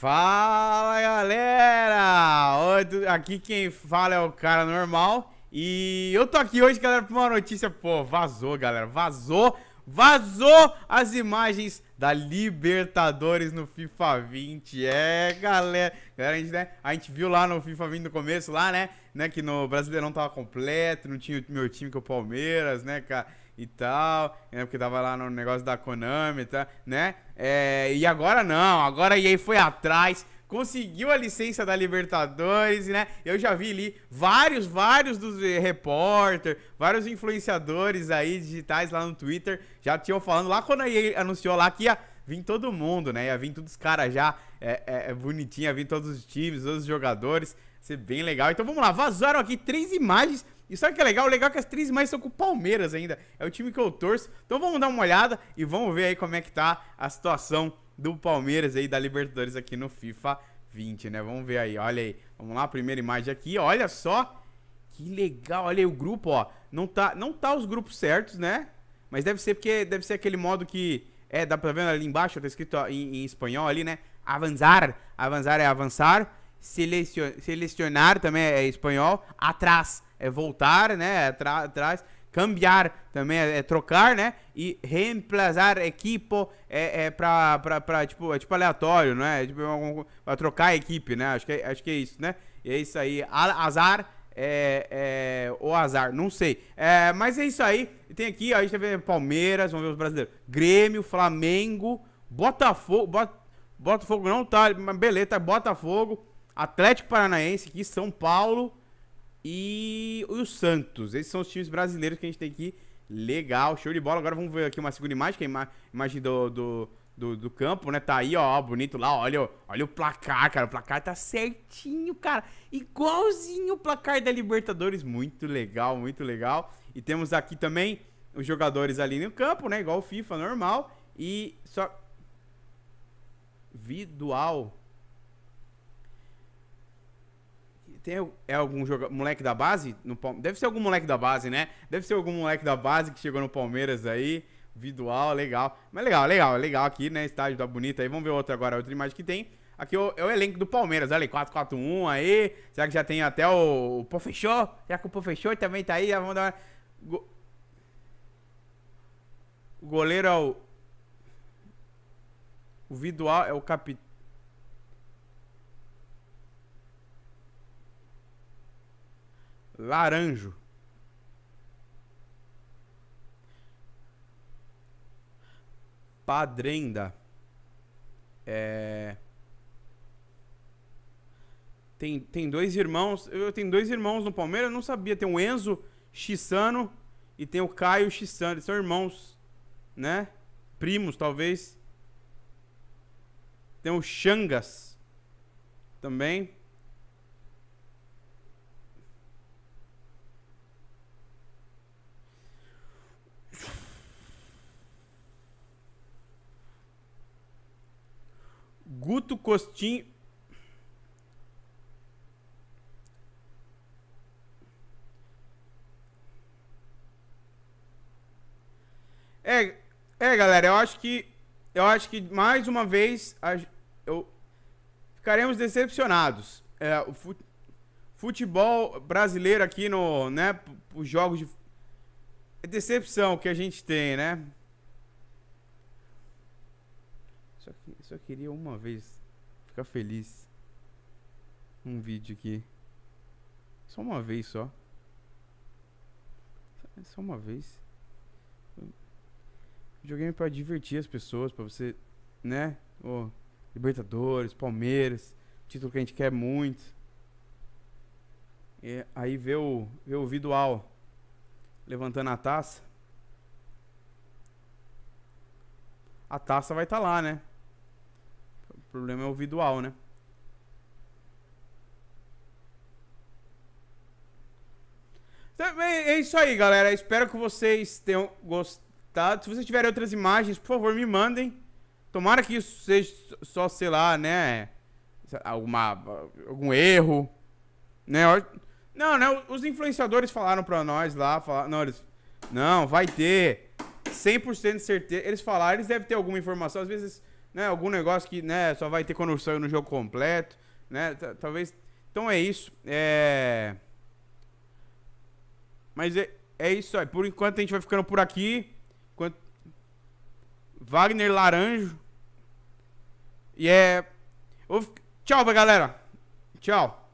Fala galera! Aqui quem fala é o cara normal e eu tô aqui hoje, galera, pra uma notícia. Pô, vazou, galera, vazou, vazou as imagens da Libertadores no FIFA 20. É, galera, galera a, gente, né, a gente viu lá no FIFA 20 no começo, lá né, né que no Brasileirão tava completo, não tinha o meu time que é o Palmeiras, né, cara e tal, né? Porque tava lá no negócio da Konami e tal, né? É, e agora não, agora a EA foi atrás, conseguiu a licença da Libertadores, né? Eu já vi ali vários, vários dos eh, repórter, vários influenciadores aí digitais lá no Twitter já tinham falando lá quando a EA anunciou lá que ia vir todo mundo, né? Ia vir todos os caras já, é, é, é bonitinho, ia vir todos os times, todos os jogadores. Vai ser bem legal. Então vamos lá, vazaram aqui três imagens e sabe o que é legal? O legal é que as três mais são com o Palmeiras ainda. É o time que eu torço. Então vamos dar uma olhada e vamos ver aí como é que tá a situação do Palmeiras aí da Libertadores aqui no FIFA 20, né? Vamos ver aí, olha aí. Vamos lá, primeira imagem aqui, olha só. Que legal, olha aí o grupo, ó. Não tá, não tá os grupos certos, né? Mas deve ser porque deve ser aquele modo que é, dá pra ver ali embaixo, tá escrito em, em, espanhol ali, né? Avançar, avançar é avançar. selecionar também é espanhol. Atrás, é voltar, né? Atrás. É cambiar também é, é, trocar, né? E reemplazar equipo é, é pra, pra, pra tipo, é tipo aleatório, né? Tipo, pra trocar equipe, né? Acho que, é, acho que é isso, né? E é isso aí. Azar é, é, o azar, não sei. É, mas é isso aí. Tem aqui, ó, a gente vai tá ver Palmeiras, vamos ver os brasileiros. Grêmio, Flamengo, Botafogo. Bot, Botafogo não tá, beleza, tá, Botafogo, Atlético Paranaense aqui, São Paulo, e o Santos. Esses são os times brasileiros que a gente tem aqui. Legal, show de bola. Agora vamos ver aqui uma segunda imagem, que é a imagem do, do, do, do campo, né? Tá aí, ó, bonito lá. Olha, olha o placar, cara. O placar tá certinho, cara. Igualzinho o placar da Libertadores. Muito legal, muito legal. E temos aqui também os jogadores ali no campo, né? Igual o FIFA normal. E só. Vidual. Tem, é algum joga, moleque da base? No, deve ser algum moleque da base, né? Deve ser algum moleque da base que chegou no Palmeiras aí. Vidual, legal. Mas legal, legal, é legal aqui, né? Estádio da tá Bonita aí. Vamos ver outra agora, outra imagem que tem. Aqui é o, é o elenco do Palmeiras, olha aí, 4-4-1 aí. Será que já tem até o, o Pô Fechou? Será que o Pô Fechou também tá aí? Já vamos dar uma... Go... O goleiro é o... O Vidual é o capitão. Laranjo. Padrenda. É... Tem, tem dois irmãos. Eu tenho dois irmãos no Palmeiras, eu não sabia. Tem o Enzo Chissano e tem o Caio Chissano. Eles são irmãos, né? Primos, talvez. Tem o Xangas também. Guto Costin. É, é, galera, eu acho que eu acho que mais uma vez a, eu, ficaremos decepcionados. É, o fut, futebol brasileiro aqui no, né, os jogos de é decepção que a gente tem, né? Isso aqui só queria uma vez ficar feliz. Um vídeo aqui. Só uma vez só. Só uma vez. joguei é para divertir as pessoas, para você, né? Oh, Libertadores, Palmeiras, título que a gente quer muito. E é, aí vê o, vê o Vidual levantando a taça. A taça vai estar tá lá, né? problema é o visual, né? Então, é, é isso aí, galera. Espero que vocês tenham gostado. Se vocês tiverem outras imagens, por favor, me mandem. Tomara que isso seja só, sei lá, né? Alguma, algum erro. Né? Não, né? Os influenciadores falaram pra nós lá. Falaram, não, eles, não, vai ter. 100% de certeza. Eles falaram, eles devem ter alguma informação. Às vezes né? Algum negócio que né, só vai ter quando saiu no jogo completo, né? T Talvez. Então é isso. É... Mas é, é isso aí. Por enquanto a gente vai ficando por aqui. Enquanto... Wagner Laranjo. E é. Tchau, galera. Tchau.